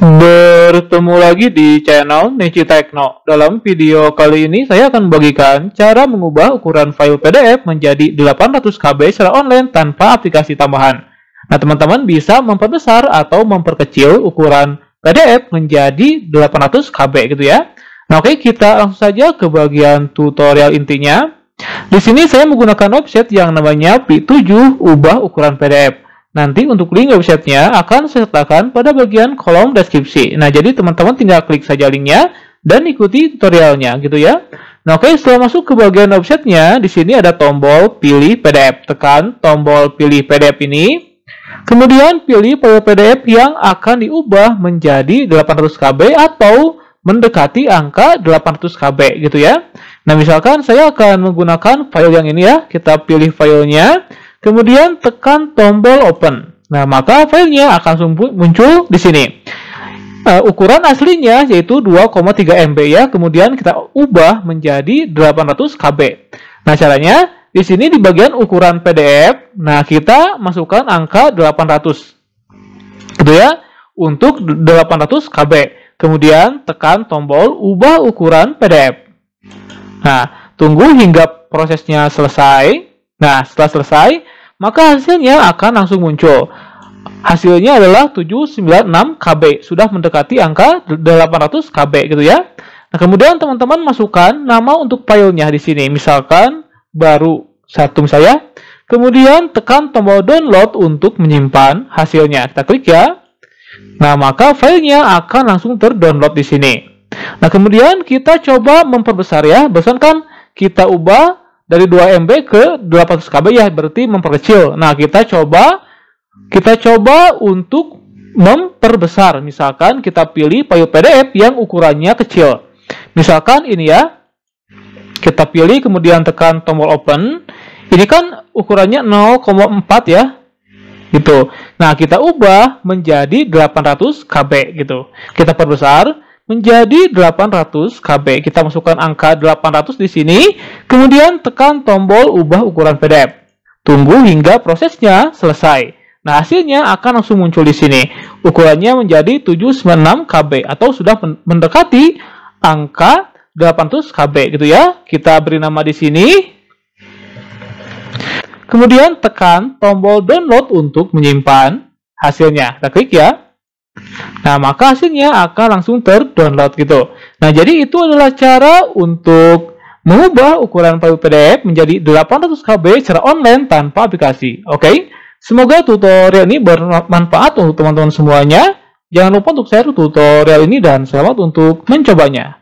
Bertemu lagi di channel Nici Tekno. Dalam video kali ini saya akan bagikan cara mengubah ukuran file PDF menjadi 800 KB secara online tanpa aplikasi tambahan. Nah, teman-teman bisa memperbesar atau memperkecil ukuran PDF menjadi 800 KB gitu ya. Nah, oke kita langsung saja ke bagian tutorial intinya. Di sini saya menggunakan offset yang namanya P7 ubah ukuran PDF. Nanti untuk link websitenya akan saya sertakan pada bagian kolom deskripsi. Nah, jadi teman-teman tinggal klik saja linknya dan ikuti tutorialnya gitu ya. Nah, oke, setelah masuk ke bagian websitenya, di sini ada tombol pilih PDF. Tekan tombol pilih PDF ini. Kemudian pilih file PDF yang akan diubah menjadi 800 KB atau mendekati angka 800 KB gitu ya. Nah, misalkan saya akan menggunakan file yang ini ya. Kita pilih filenya. Kemudian tekan tombol open. Nah, maka filenya akan muncul di sini. Uh, ukuran aslinya yaitu 2,3 MB ya, kemudian kita ubah menjadi 800 KB. Nah, caranya di sini di bagian ukuran PDF, nah kita masukkan angka 800. Gitu ya, untuk 800 KB. Kemudian tekan tombol ubah ukuran PDF. Nah, tunggu hingga prosesnya selesai. Nah, setelah selesai, maka hasilnya akan langsung muncul. Hasilnya adalah 796 KB, sudah mendekati angka 800 KB gitu ya. Nah, kemudian teman-teman masukkan nama untuk filenya di sini. Misalkan baru satu misalnya. Kemudian tekan tombol download untuk menyimpan hasilnya. Kita klik ya. Nah, maka filenya akan langsung terdownload di sini. Nah, kemudian kita coba memperbesar ya. Besarkan Kita ubah dari 2 MB ke 800 KB ya berarti memperkecil. Nah, kita coba kita coba untuk memperbesar. Misalkan kita pilih file PDF yang ukurannya kecil. Misalkan ini ya. Kita pilih kemudian tekan tombol open. Ini kan ukurannya 0,4 ya. Gitu. Nah, kita ubah menjadi 800 KB gitu. Kita perbesar menjadi 800 KB. Kita masukkan angka 800 di sini, kemudian tekan tombol ubah ukuran PDF. Tunggu hingga prosesnya selesai. Nah, hasilnya akan langsung muncul di sini. Ukurannya menjadi 796 KB atau sudah mendekati angka 800 KB gitu ya. Kita beri nama di sini. Kemudian tekan tombol download untuk menyimpan hasilnya. Kita klik ya. Nah, maka hasilnya akan langsung terdownload gitu. Nah, jadi itu adalah cara untuk mengubah ukuran file PDF menjadi 800 KB secara online tanpa aplikasi. Oke, okay? semoga tutorial ini bermanfaat untuk teman-teman semuanya. Jangan lupa untuk share tutorial ini dan selamat untuk mencobanya.